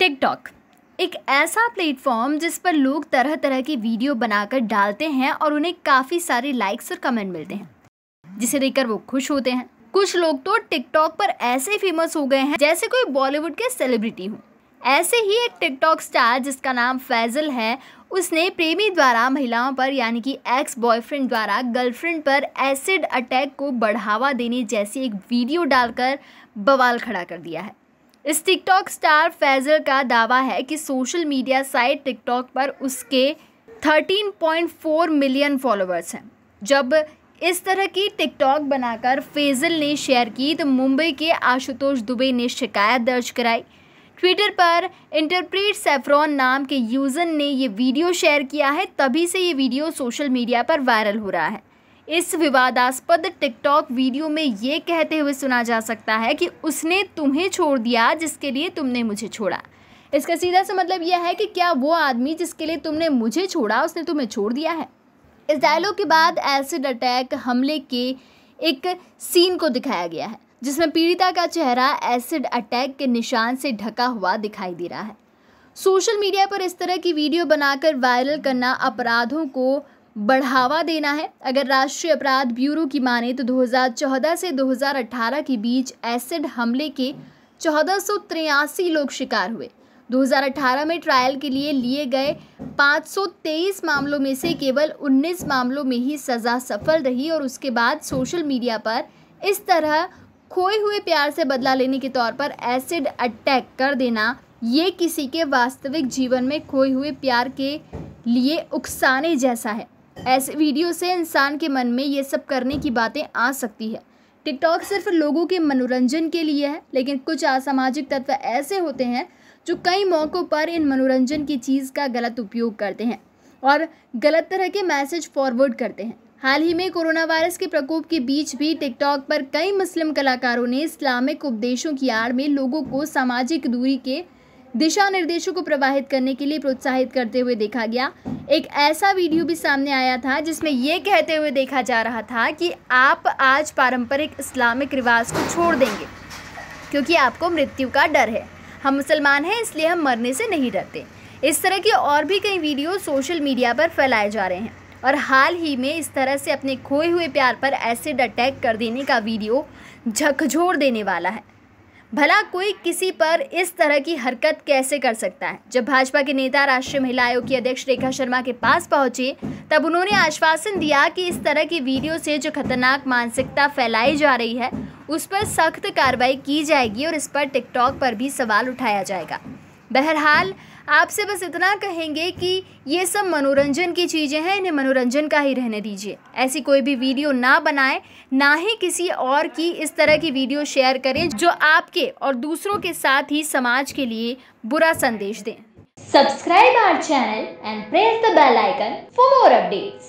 TikTok एक ऐसा platform जिस पर लोग तरह तरह की वीडियो बनाकर डालते हैं और उन्हें काफ़ी सारे लाइक्स और कमेंट मिलते हैं जिसे देखकर वो खुश होते हैं कुछ लोग तो टिकटॉक पर ऐसे फेमस हो गए हैं जैसे कोई बॉलीवुड के सेलिब्रिटी हो ऐसे ही एक टिकटॉक स्टार जिसका नाम फैजल है उसने प्रेमी द्वारा महिलाओं पर यानी कि एक्स बॉयफ्रेंड द्वारा गर्लफ्रेंड पर एसिड अटैक को बढ़ावा देने जैसी एक वीडियो डालकर बवाल खड़ा कर दिया है इस टिकटॉक स्टार फैजल का दावा है कि सोशल मीडिया साइट टिकटॉक पर उसके 13.4 मिलियन फॉलोअर्स हैं जब इस तरह की टिकटॉक बनाकर फैजल ने शेयर की तो मुंबई के आशुतोष दुबे ने शिकायत दर्ज कराई ट्विटर पर इंटरप्रेट सेफ्रॉन नाम के यूज़र ने ये वीडियो शेयर किया है तभी से ये वीडियो सोशल मीडिया पर वायरल हो रहा है इस विवादास्पद टिकटॉक वीडियो में ये कहते हुए सुना जा सकता है कि उसने तुम्हें छोड़ दिया जिसके लिए तुमने मुझे छोड़ा इसका सीधा सा मतलब यह है कि क्या वो आदमी जिसके लिए तुमने मुझे छोड़ा उसने तुम्हें छोड़ दिया है इस डायलॉग के बाद एसिड अटैक हमले के एक सीन को दिखाया गया है जिसमें पीड़िता का चेहरा एसिड अटैक के निशान से ढका हुआ दिखाई दे रहा है सोशल मीडिया पर इस तरह की वीडियो बनाकर वायरल करना अपराधों को बढ़ावा देना है अगर राष्ट्रीय अपराध ब्यूरो की माने तो 2014 से 2018 के बीच एसिड हमले के चौदह लोग शिकार हुए 2018 में ट्रायल के लिए लिए गए 523 मामलों में से केवल 19 मामलों में ही सज़ा सफल रही और उसके बाद सोशल मीडिया पर इस तरह खोए हुए प्यार से बदला लेने के तौर पर एसिड अटैक कर देना ये किसी के वास्तविक जीवन में खोए हुए प्यार के लिए उकसाने जैसा है ऐसे वीडियो से इंसान के मन में ये सब करने की बातें आ सकती है टिकटॉक सिर्फ लोगों के मनोरंजन के लिए है लेकिन कुछ असामाजिक तत्व ऐसे होते हैं जो कई मौक़ों पर इन मनोरंजन की चीज़ का गलत उपयोग करते हैं और गलत तरह के मैसेज फॉरवर्ड करते हैं हाल ही में कोरोना वायरस के प्रकोप के बीच भी टिकटॉक पर कई मुस्लिम कलाकारों ने इस्लामिक उपदेशों की आड़ में लोगों को सामाजिक दूरी के दिशा निर्देशों को प्रवाहित करने के लिए प्रोत्साहित करते हुए देखा गया एक ऐसा वीडियो भी सामने आया था जिसमें ये कहते हुए देखा जा रहा था कि आप आज पारंपरिक इस्लामिक रिवाज को छोड़ देंगे क्योंकि आपको मृत्यु का डर है हम मुसलमान हैं इसलिए हम मरने से नहीं डरते इस तरह के और भी कई वीडियो सोशल मीडिया पर फैलाए जा रहे हैं और हाल ही में इस तरह से अपने खोए हुए प्यार पर एसिड अटैक कर देने का वीडियो झकझोर देने वाला है भला कोई किसी पर इस तरह की हरकत कैसे कर सकता है जब भाजपा के नेता राष्ट्रीय महिला आयोग की अध्यक्ष रेखा शर्मा के पास पहुंचे तब उन्होंने आश्वासन दिया कि इस तरह की वीडियो से जो खतरनाक मानसिकता फैलाई जा रही है उस पर सख्त कार्रवाई की जाएगी और इस पर टिकटॉक पर भी सवाल उठाया जाएगा बहरहाल आपसे बस इतना कहेंगे कि ये सब मनोरंजन की चीज़ें हैं इन्हें मनोरंजन का ही रहने दीजिए ऐसी कोई भी वीडियो ना बनाए ना ही किसी और की इस तरह की वीडियो शेयर करें जो आपके और दूसरों के साथ ही समाज के लिए बुरा संदेश दें subscribe our channel and press the bell icon for more updates